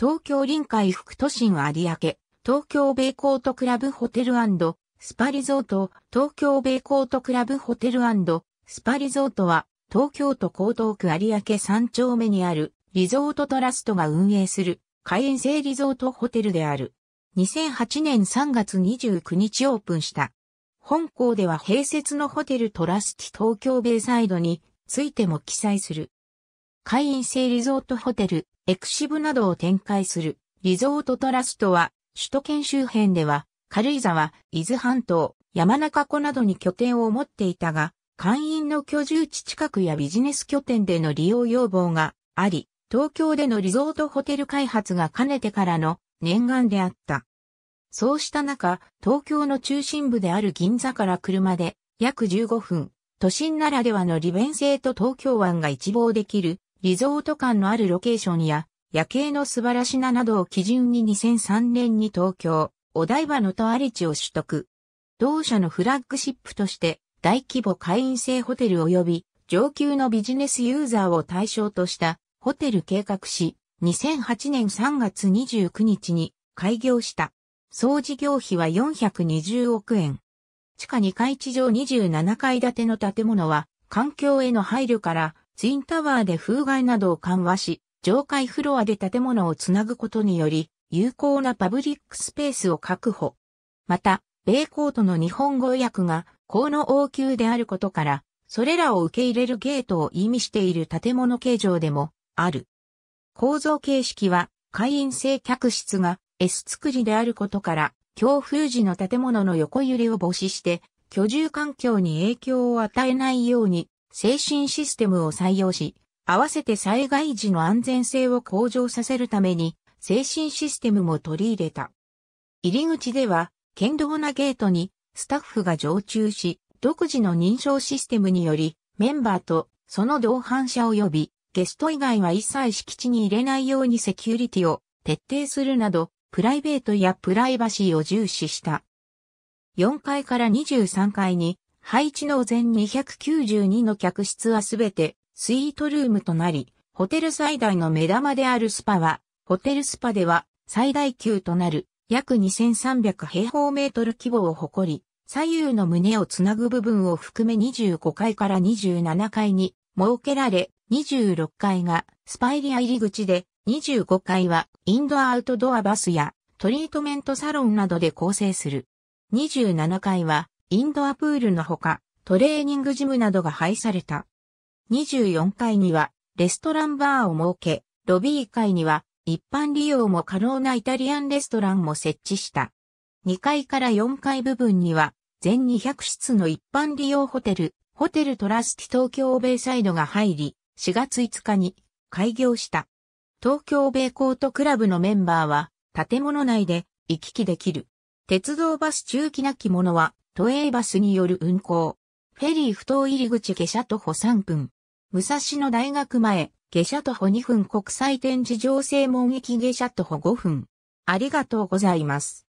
東京臨海副都心有明、東京米コートクラブホテルスパリゾート、東京米コートクラブホテルスパリゾートは、東京都江東区有明三丁目にある、リゾートトラストが運営する、会員制リゾートホテルである。2008年3月29日オープンした。本校では併設のホテルトラスティ東京ベイサイドについても記載する。会員制リゾートホテルエクシブなどを展開するリゾートトラストは、首都圏周辺では、軽井沢、伊豆半島、山中湖などに拠点を持っていたが、会員の居住地近くやビジネス拠点での利用要望があり、東京でのリゾートホテル開発がかねてからの念願であった。そうした中、東京の中心部である銀座から車で約15分、都心ならではの利便性と東京湾が一望できるリゾート感のあるロケーションや夜景の素晴らしななどを基準に2003年に東京、お台場のとあり地を取得。同社のフラッグシップとして大規模会員制ホテル及び上級のビジネスユーザーを対象としたホテル計画し、2008年3月29日に開業した。総事業費は420億円。地下2階地上27階建ての建物は環境への配慮からツインタワーで風害などを緩和し、上階フロアで建物をつなぐことにより、有効なパブリックスペースを確保。また、米コートの日本語訳が、高の応急であることから、それらを受け入れるゲートを意味している建物形状でも、ある。構造形式は、会員制客室が S 作りであることから、強風時の建物の横揺れを防止して、居住環境に影響を与えないように精神システムを採用し、合わせて災害時の安全性を向上させるために、精神システムも取り入れた。入り口では、剣道なゲートにスタッフが常駐し、独自の認証システムにより、メンバーとその同伴者及びゲスト以外は一切敷地に入れないようにセキュリティを徹底するなど、プライベートやプライバシーを重視した。4階から23階に配置の全292の客室はすべてスイートルームとなり、ホテル最大の目玉であるスパは、ホテルスパでは最大級となる約2300平方メートル規模を誇り、左右の胸をつなぐ部分を含め25階から27階に設けられ、26階がスパイリア入り口で、25階はインドアウトドアバスやトリートメントサロンなどで構成する。27階はインドアプールのほか、トレーニングジムなどが配された。24階には、レストランバーを設け、ロビー階には、一般利用も可能なイタリアンレストランも設置した。2階から4階部分には、全200室の一般利用ホテル、ホテルトラスティ東京ベイサイドが入り、4月5日に開業した。東京米コートクラブのメンバーは建物内で行き来できる。鉄道バス中期なきものは都営バスによる運行。フェリー不当入り口下車徒歩3分。武蔵野大学前、下車徒歩2分国際展示場正門駅下車徒歩5分。ありがとうございます。